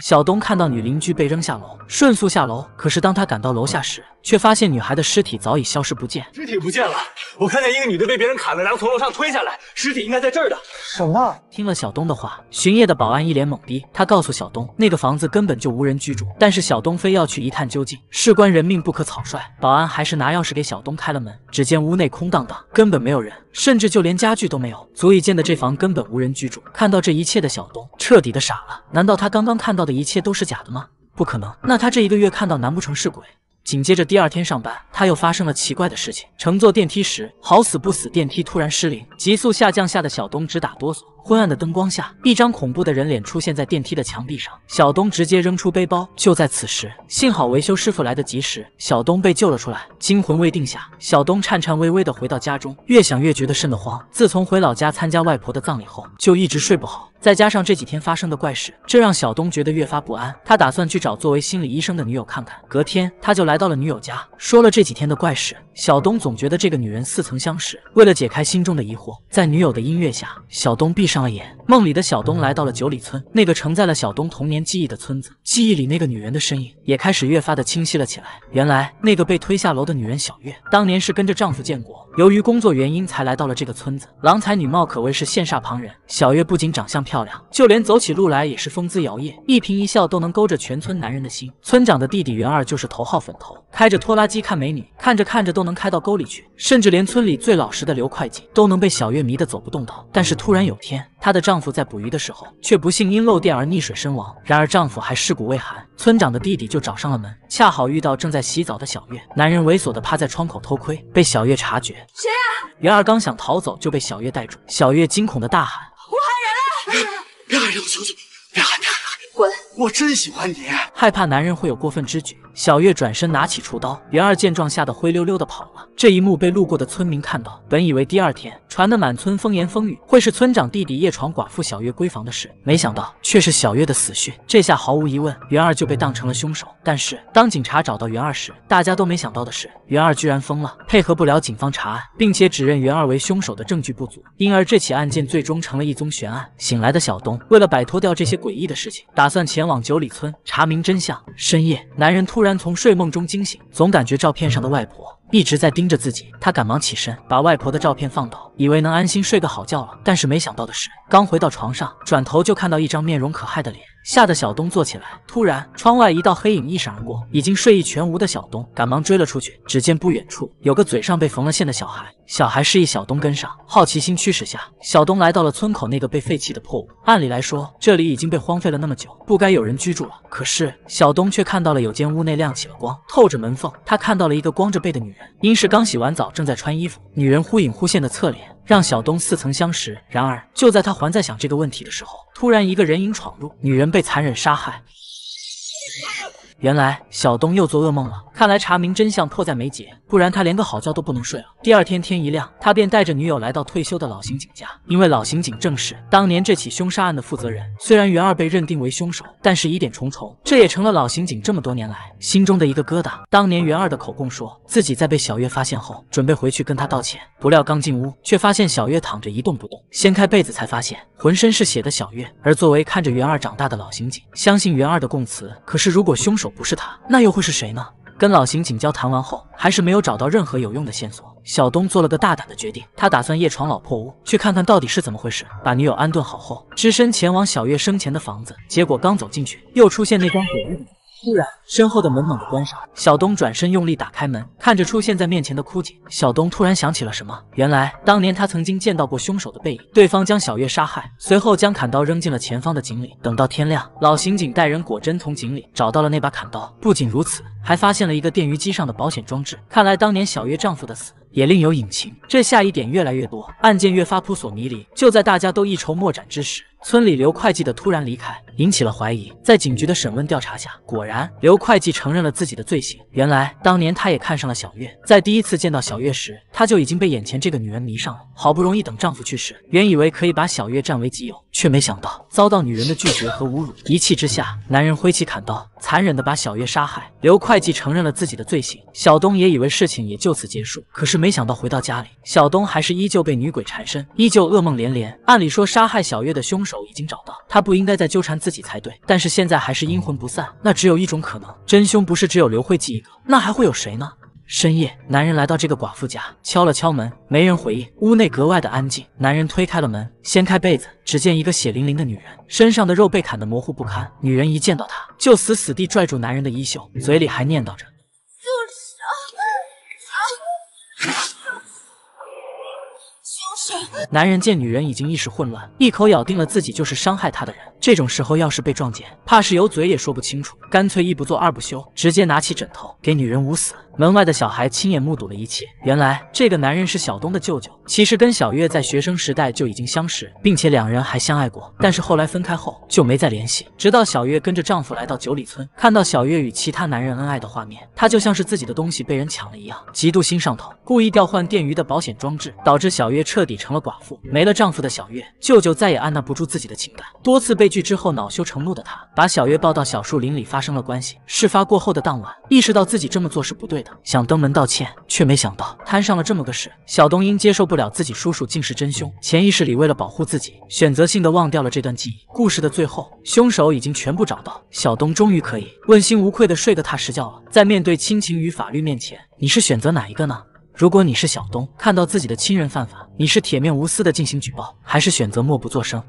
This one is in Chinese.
小东看到女邻居被扔下楼，迅速下楼。可是当他赶到楼下时，却发现女孩的尸体早已消失不见。尸体不见了！我看见一个女的被别人砍了然后从楼上推下来，尸体应该在这儿的。什么？听了小东的话，巡夜的保安一脸懵逼。他告诉小东，那个房子根本就无人居住。但是小东非要去一探究竟，事关人命，不可草率。保安还是拿钥匙给小东开了门，只见屋内空荡荡，根本没有人。甚至就连家具都没有，足以见得这房根本无人居住。看到这一切的小东彻底的傻了。难道他刚刚看到的一切都是假的吗？不可能。那他这一个月看到，难不成是鬼？紧接着第二天上班，他又发生了奇怪的事情。乘坐电梯时，好死不死，电梯突然失灵，急速下降，吓得小东直打哆嗦。昏暗的灯光下，一张恐怖的人脸出现在电梯的墙壁上。小东直接扔出背包。就在此时，幸好维修师傅来得及时，小东被救了出来。惊魂未定下，小东颤颤巍巍地回到家中，越想越觉得瘆得慌。自从回老家参加外婆的葬礼后，就一直睡不好。再加上这几天发生的怪事，这让小东觉得越发不安。他打算去找作为心理医生的女友看看。隔天，他就来到了女友家，说了这几天的怪事。小东总觉得这个女人似曾相识。为了解开心中的疑惑，在女友的音乐下，小东闭上了眼，梦里的小东来到了九里村，那个承载了小东童年记忆的村子。记忆里那个女人的身影也开始越发的清晰了起来。原来那个被推下楼的女人小月，当年是跟着丈夫建国。由于工作原因，才来到了这个村子。郎才女貌，可谓是羡煞旁人。小月不仅长相漂亮，就连走起路来也是风姿摇曳，一颦一笑都能勾着全村男人的心。村长的弟弟袁二就是头号粉头，开着拖拉机看美女，看着看着都能开到沟里去，甚至连村里最老实的刘会计都能被小月迷得走不动道。但是突然有天，她的丈夫在捕鱼的时候，却不幸因漏电而溺水身亡。然而丈夫还尸骨未寒，村长的弟弟就找上了门，恰好遇到正在洗澡的小月。男人猥琐的趴在窗口偷窥，被小月察觉。谁啊？袁儿刚想逃走，就被小月逮住。小月惊恐的大喊：我喊人啊！别喊人，我求求你，别喊，别喊，滚！我真喜欢你。害怕男人会有过分之举，小月转身拿起锄刀，袁二见状吓得灰溜溜的跑了。这一幕被路过的村民看到，本以为第二天传的满村风言风语会是村长弟弟夜闯寡妇小月闺房的事，没想到却是小月的死讯。这下毫无疑问，袁二就被当成了凶手。但是当警察找到袁二时，大家都没想到的是，袁二居然疯了，配合不了警方查案，并且指认袁二为凶手的证据不足，因而这起案件最终成了一宗悬案。醒来的小东为了摆脱掉这些诡异的事情，打算前往九里村查明真。真相。深夜，男人突然从睡梦中惊醒，总感觉照片上的外婆。一直在盯着自己，他赶忙起身，把外婆的照片放倒，以为能安心睡个好觉了。但是没想到的是，刚回到床上，转头就看到一张面容可害的脸，吓得小东坐起来。突然，窗外一道黑影一闪而过，已经睡意全无的小东赶忙追了出去。只见不远处有个嘴上被缝了线的小孩，小孩示意小东跟上。好奇心驱使下，小东来到了村口那个被废弃的破屋。按理来说，这里已经被荒废了那么久，不该有人居住了。可是小东却看到了有间屋内亮起了光，透着门缝，他看到了一个光着背的女人。因是刚洗完澡，正在穿衣服，女人忽隐忽现的侧脸让小东似曾相识。然而，就在他还在想这个问题的时候，突然一个人影闯入，女人被残忍杀害。原来小东又做噩梦了，看来查明真相迫在眉睫，不然他连个好觉都不能睡了。第二天天一亮，他便带着女友来到退休的老刑警家，因为老刑警正是当年这起凶杀案的负责人。虽然袁二被认定为凶手，但是疑点重重，这也成了老刑警这么多年来心中的一个疙瘩。当年袁二的口供说自己在被小月发现后，准备回去跟他道歉，不料刚进屋，却发现小月躺着一动不动，掀开被子才发现浑身是血的小月。而作为看着袁二长大的老刑警，相信袁二的供词，可是如果凶手。不是他，那又会是谁呢？跟老刑警交谈完后，还是没有找到任何有用的线索。小东做了个大胆的决定，他打算夜闯老破屋，去看看到底是怎么回事。把女友安顿好后，只身前往小月生前的房子。结果刚走进去，又出现那光鬼屋。突然，身后的门猛地关上。小东转身用力打开门，看着出现在面前的枯井，小东突然想起了什么。原来，当年他曾经见到过凶手的背影，对方将小月杀害，随后将砍刀扔进了前方的井里。等到天亮，老刑警带人果真从井里找到了那把砍刀。不仅如此，还发现了一个电鱼机上的保险装置。看来，当年小月丈夫的死。也另有隐情，这下一点越来越多，案件越发扑朔迷离。就在大家都一筹莫展之时，村里刘会计的突然离开引起了怀疑。在警局的审问调查下，果然刘会计承认了自己的罪行。原来当年他也看上了小月，在第一次见到小月时，他就已经被眼前这个女人迷上了。好不容易等丈夫去世，原以为可以把小月占为己有。却没想到遭到女人的拒绝和侮辱，一气之下，男人挥起砍刀，残忍地把小月杀害。刘会计承认了自己的罪行，小东也以为事情也就此结束。可是没想到回到家里，小东还是依旧被女鬼缠身，依旧噩梦连连。按理说，杀害小月的凶手已经找到，他不应该再纠缠自己才对。但是现在还是阴魂不散，那只有一种可能，真凶不是只有刘会计一个，那还会有谁呢？深夜，男人来到这个寡妇家，敲了敲门，没人回应。屋内格外的安静。男人推开了门，掀开被子，只见一个血淋淋的女人，身上的肉被砍得模糊不堪。女人一见到他，就死死地拽住男人的衣袖，嘴里还念叨着：“住手，啊，凶手，手。”男人见女人已经意识混乱，一口咬定了自己就是伤害她的人。这种时候要是被撞见，怕是有嘴也说不清楚，干脆一不做二不休，直接拿起枕头给女人捂死。门外的小孩亲眼目睹了一切。原来这个男人是小东的舅舅，其实跟小月在学生时代就已经相识，并且两人还相爱过。但是后来分开后就没再联系，直到小月跟着丈夫来到九里村，看到小月与其他男人恩爱的画面，他就像是自己的东西被人抢了一样，嫉妒心上头，故意调换电鱼的保险装置，导致小月彻底成了寡妇。没了丈夫的小月，舅舅再也按捺不住自己的情感，多次被。句之后，恼羞成怒的他把小月抱到小树林里发生了关系。事发过后的当晚，意识到自己这么做是不对的，想登门道歉，却没想到摊上了这么个事。小东因接受不了自己叔叔竟是真凶，潜意识里为了保护自己，选择性的忘掉了这段记忆。故事的最后，凶手已经全部找到，小东终于可以问心无愧的睡个踏实觉了。在面对亲情与法律面前，你是选择哪一个呢？如果你是小东，看到自己的亲人犯法，你是铁面无私的进行举报，还是选择默不作声？